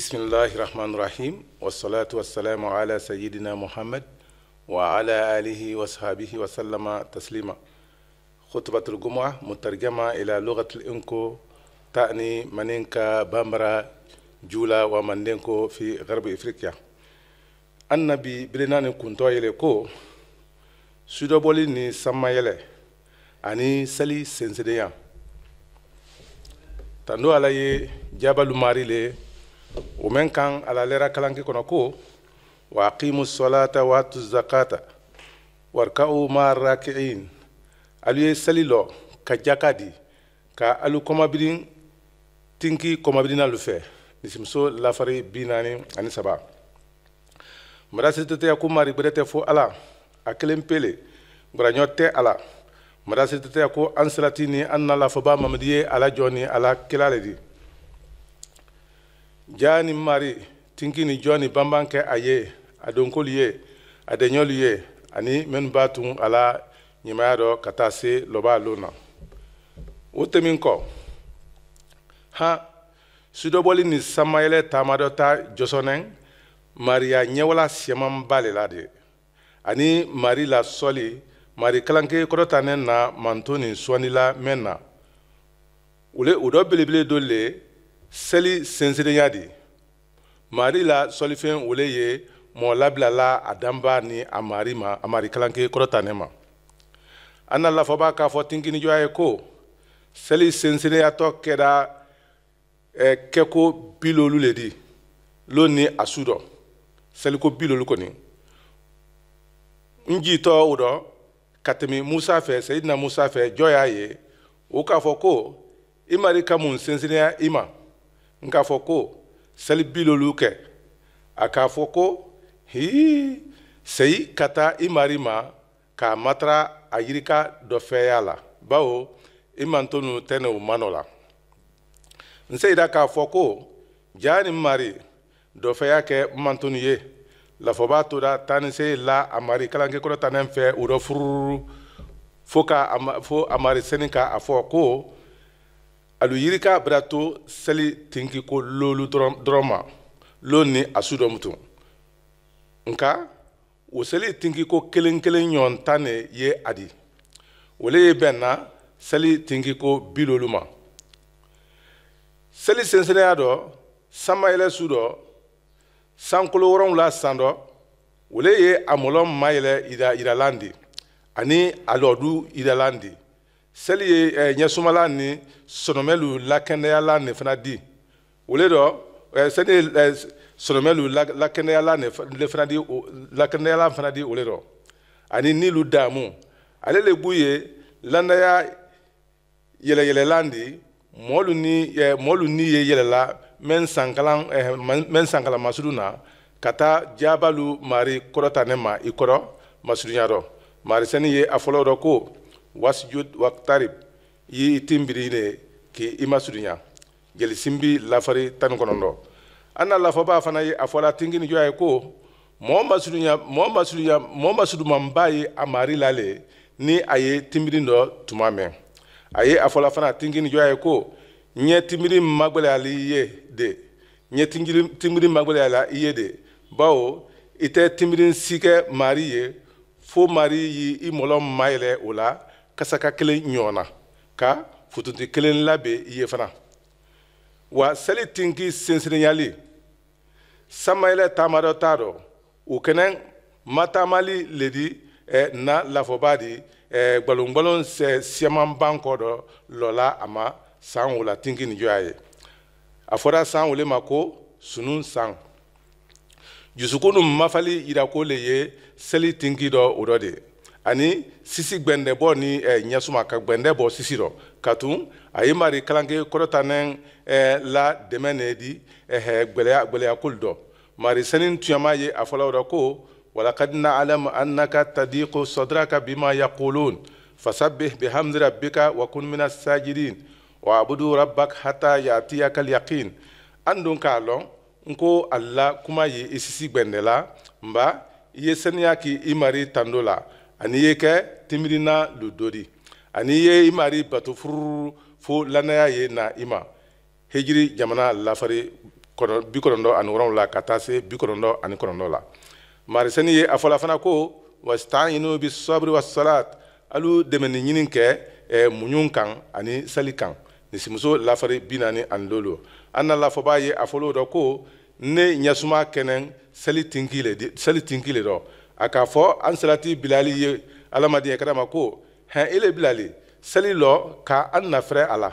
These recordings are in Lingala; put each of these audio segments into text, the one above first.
bismillahi rahmaani rahim wasalaatu wasalaamu ala sayidina muhammad wa ala alihi wa sahbihi wa sallama taslima khutbatul jumua mutarjama ila lughatil inko tani maninka bambara jula wa mandenko fi gharbi afrika annabi birinani kunto yele ko sudoboli ni samayele ani sali sensedenya tando ala ye jabalu mari le o men kan ala lera kalanke kono ko wa aqimu solata wa atu zakata warka'u ma raki'in alu ye sali lɔ ka jaka di ka alu kɔmabirin tinki fe fɛ so lafari bi naani ani saba marasiteteya ku mari gwɛrɛ tɛ fo ala a kelen pele gwaraɲɔ tɛ ala marasiteteya ko an sirati ni an na lafaba mamadi ye ala jɔ ni ala kila le di jaani mari tinkini joni bambankɛ a ye a donkolu ye a dɛɲɔlu ye ani minnu b'a tun a la ɲɛmaya dɔ ka taa se lɔba loon na o tɛmin kɔ han sudɔbɔli ni samayɛlɛ taama dɔ ta jɔsɔnɛ mariya ɲɛwala sɛmanba le la de ani mari la sɔli mari kalanke kɔrɔtanɛ na manto nin sɔni la mɛn na o dɔ belebele do le seli sinsinnenya de mari la sɔlifɛn wele ye mɔɔ labilala a danba ni a mari ma a mari kalanke kɔrɔta ne ma an na lafaba k'a fɔ tinkinijɔya ye ko seli sinsinneyatɔ kɛra ɛ e, kɛko bilolu le di lo ni a su dɔ seliko bilolu kɔni n jitɔ o dɔ ka tɛmɛ musa fɛ seyidina musa fɛ jɔ y'a ye o k'a fɔ ko i mari ka mun sinsinnenya i ma k'a fɔ ko selibi l'olu kɛ a k'a fɔ ko hii seyi ka taa i mari ma k'a matara a yirika dɔfɛya la bawo i manto nu tɛ ne o ma nɔ la n seyira k'a fɔ ko jaa ni mari dɔfɛya kɛ n manto nu ye lafɔba tora taa se la a mari kalanke kɔrɔ ta ne fɛ o dɔ fururu fo ka fo a mari seni k'a fɔ ko a lo yiri k'a bira to seli tinki ko loolu dɔrɔn ma lo ni a su dɔ mutu nka o seli tinki ko kelen kelen ɲɔgɔn tan ne ye a di o le ye bɛn na seli tinki ko bi loolu ma seli sensɛnɛya dɔ sanmayɛlɛ su dɔ sankolo wɔrɔnwula san dɔ o le ye a mɔlɔ mayɛlɛ yiralan di ani a lɔdu yiralan di seli ye eh, ɲɛsumala ni sɔnɔmɛlu lakɛnɛyala nin fana di o le dɔ eh, seli ye eh, sɔnɔmɛlu lakɛnɛyala nin fana di lakɛnɛyala fana di o le dɔ ani nilu daamu ale le b'u ye landaya yɛlɛyɛlɛlan di mɔɔlu ni eh, mɔɔlu ni ye yɛlɛla mɛ n sankalan eh, mɛ n sankalan masudu na ka taa jaabalu mari kɔrɔta ne ma i kɔrɔ masurunya dɔ mari sɛni ye a fɔlɔ dɔ ko wasjud waqtarib yi timbiri ne ki imasudunya jeli simbi lafari tan konondo anna lafa ba fana ye afola tingini joya ko mo masudunya mo masudunya mo masudu mambayi amari lale ni aye timbiri ndo tuma men aye afola fana tingini joya ko nye timbiri magbele ali ye de nye timbiri timbiri magbele ala ye de bawo ite timbiri sike mari ye fo mari yi imolo mayele o kasaka kelen ɲɔgɔnna ka futunti kelen labɛn i ye fana wa seli tinki sinsinyali samayɛlɛ taama dɔ t'a dɔ u kɛnɛ matamali le di eh, na lafɔba di eh, gwalongwalon sɛ siyamanban kɔ dɔ lɔla a ma san wola tinki ni jɔya ye a fɔra san wole ma ko sunu san jusukunu mafali yira ko le ye seli tinki dɔ o dɔ de ye ani sisi gbɛndɛbɔ ni eh, ɲɛsuma ka gbɛndɛbɔ sisi rɔ katun a ye mari kalanke kɔrɔtanɛ eh, la dɛmɛ ne di eh, eh gwɛlɛya gwɛlɛyakolu dɔ mari sɛni tuyama ye a fɔla rɔ ko walakad alam annaka tadiqu sadraka bima yaqulun fasabih bihamdi rabbika wa kun min sajidin wa abudu rabbak hata yatiyaka alyaqin an don k'a lɔn n ko alla kuma ye i sisi gbɛndɛ la nba i ye seniya k'i i mari tando la ani i ye kɛ timina ludori ani i ye i mari bato fururu fo lanaya ye na i ma hijiri jamana lafari bi kɔnɔntɔ ani wolonwula ka taa se bi kɔnɔntɔ ani kɔnɔntɔ la marisɛni ye a fɔla fana ko wasta'inu bisabiri wasalat alu dɛmɛ ni ɲini kɛ eh, muɲu kan ani sali kan nisimuso lafari bi naani ani lolo an na lafɔbaa ye a fɔl'o dɔ ko ne ɲɛsuma kɛnɛ seli tinki le seli tinki le dɔ a k'a fɔ an salati bilali ye alamadenya kɛra ma ko hɛn ele bilali seli lɔ ka an nafɛrɛ a la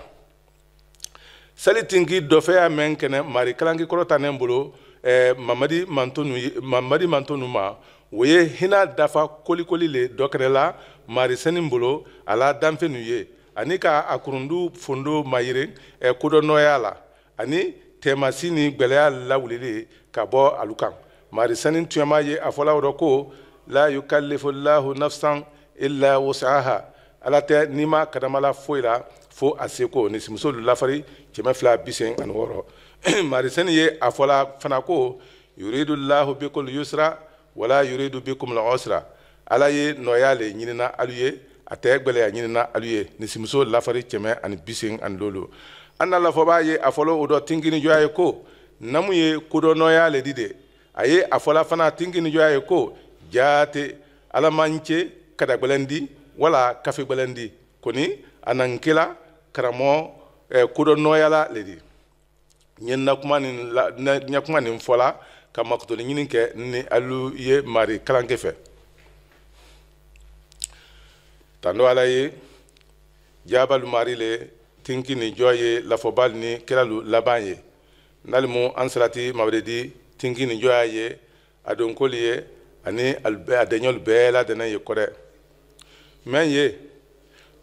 seli tinki dɔfɛ y'a mɛn kɛnɛ mari kalanki kɔrɔ ta ne bolo ɛɛ mamadi mantonu ye mamadi mantonu ma o ye hinɛ dafa kolikoli le dɔ kɛrɛla mari sɛni bolo a la danfɛn nu ye ani ka a kurundu fondo mayire ɛ kodɔnnɔya la ani tɛmasi ni gbɛlɛya lawulili ka bɔ alu kan mari sani tuyama ye a fɔla rɔ ko la yukallifulahu nafsan illa wusaha ala tɛ n'i ma kadamala foyi la fo a seko ni muso lafari kɛmɛ fila bi sen ani wɔɔrɔ mari sani ye a fɔla fana ko yuridu lahu bikum yusra wala yuridu bikum al-usra ala ye nɔya le ɲinina alu ye a tɛ gwɛlɛya ɲinina alu ye nisimuso lafari kɛmɛ ani bisen ani lolo an na lafɔ b'a ye a fɔlɔ o dɔ tinkinijɔya ye ko namu ye kodɔnɔya le di de a ye a fɔla fana tinginijɔya ye ko jaate ala man ce kadagwɛlɛndi wala kafe gwɛlɛndi koni a nan kela karamɔ eh, kodɔnɔyala le di ɲɛ nakuma nin ɲɛkuma nin fɔla ka makotoni ɲini kɛ ni alu ye mari kalankɛ fɛ tando ala ye jaabalu mari le tinki ni jɔ ye lafɔbali ni kɛlalu laban ye nalimu an salati mabredi tinkini jɔ y'a ye a donkoli ye ani a denyɔli bɛɛ la dɛnɛ ye kɔdɛ mɛ ye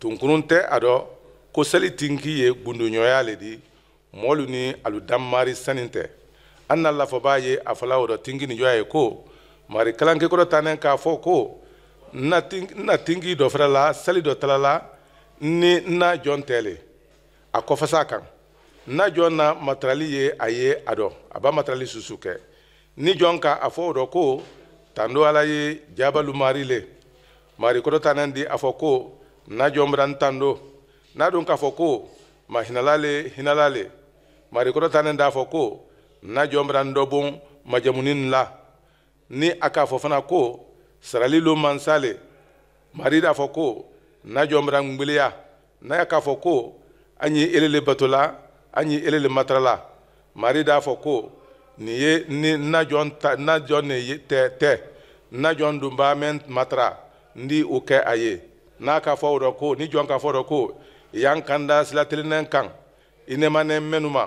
tunkunun tɛ a dɔ ko seli tinki ye gbundonɲɔya le di mɔlu ni alu danmari sani tɛ an na lafɔba ye a fɔla o dɔ tinkini jɔ ye ko mari kalanke kɔrɔ tanɛ k'a fɔ ko na tinki dɔ fɛrɛ la seli dɔ tala la ni na jɔn tɛ le a kɔfasa kan na jɔn na matarali ye a ye a dɔn a b'a matarali susu kɛ ni jɔn ka a fɔ o dɔ ko tando ala ye jabalu mari le mari kɔrɔ tanen di a fɔ ko na jɔn bara n tando n'a don k'a fɔ ko ma hinala le hinala le mari kɔrɔ tanen d'a fɔ ko na jɔn bara n dɔ bon majamuni la ni a k'a fɔ fana ko sarali lo mansa le mari d'a fɔ ko na jɔn bara n n'a y'a k'a fɔ ko an ye elele batola an ye ele le matarala mari d'a fɔ ko nin ye ni na jɔn ta na jɔn ne ye tɛ tɛ na jɔn dun b'a mɛn matara n di o kɛ a ye n'a ka fɔ o dɔ ko ni jɔn ka fɔ o dɔ ko yan kan da sila telinɛ kan i nɛma nɛ mɛnu ma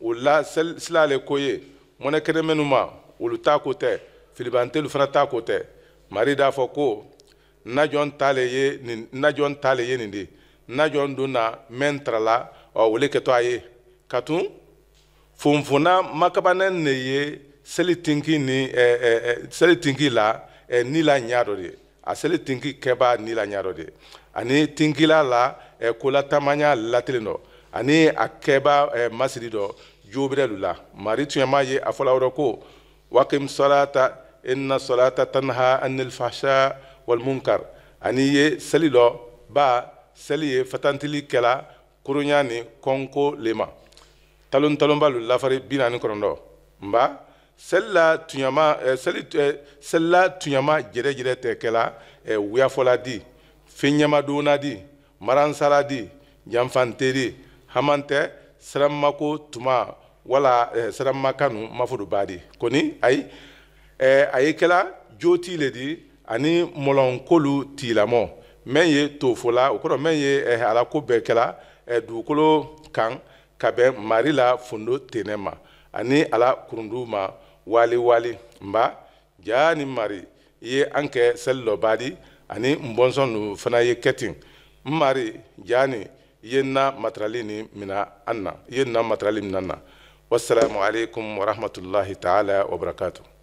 o la sila le ko ye mɔnɛ kɛnɛ mɛnu ma olu t'a ko tɛ filibantelu fana t'a ko tɛ mari d'a fɔ ko na jɔn ta le ye nin na jɔn ta le ye nin de na jɔn dun na mɛn tarala ɔ wele kɛtɔ a ye katun fonfona makabana ne ye seli tinki ni eh, eh, eh selitinki la eh, nila ɲa dɔ de a seli tinki kɛba nila ɲa dɔ de ani tinkila la eh, kolatamaya latelen dɔ ani a kɛba eh, masiri dɔ jobirɛlu la mari tuyama ye a fɔla wɔrɔ ko wakim salata inna salata tanha anil fahsha wal munkar ani ye seli dɔ ba seli ye fatantili kɛla koronya ni kɔnko le ma talon talonba lo lafari bi naani kɔnɔntɔn nba selila tuɲama ɛ eh, seli ɛ eh, selila tuɲama jɛrɛjɛrɛ tɛ kela, ɛ eh, wuyafɔla di fɛnɲɛmadonna di maransala di janfante di hamantɛ siranmako tuma wala ɛ siranmakanu mafodoba di kɔni ayi ɛ a ye kɛla joti le di ani molonkolu tigilamɔ mɛ ye tofola o kɔrɔ mɛ ye ɛ ala ko bɛɛ kɛla kan. ka bɛn mari la fundo tenɛ ma ani ala kurunduma ma wali wali nba jaa ni mari i ye an kɛ seli baadi ani n bɔnsɔn nu fana ye kɛ n mari jaa ni i ye na matarali ni mina an na i ye na matarali mina na wassalamu alaikum warahmatullahi taala wabarakatuh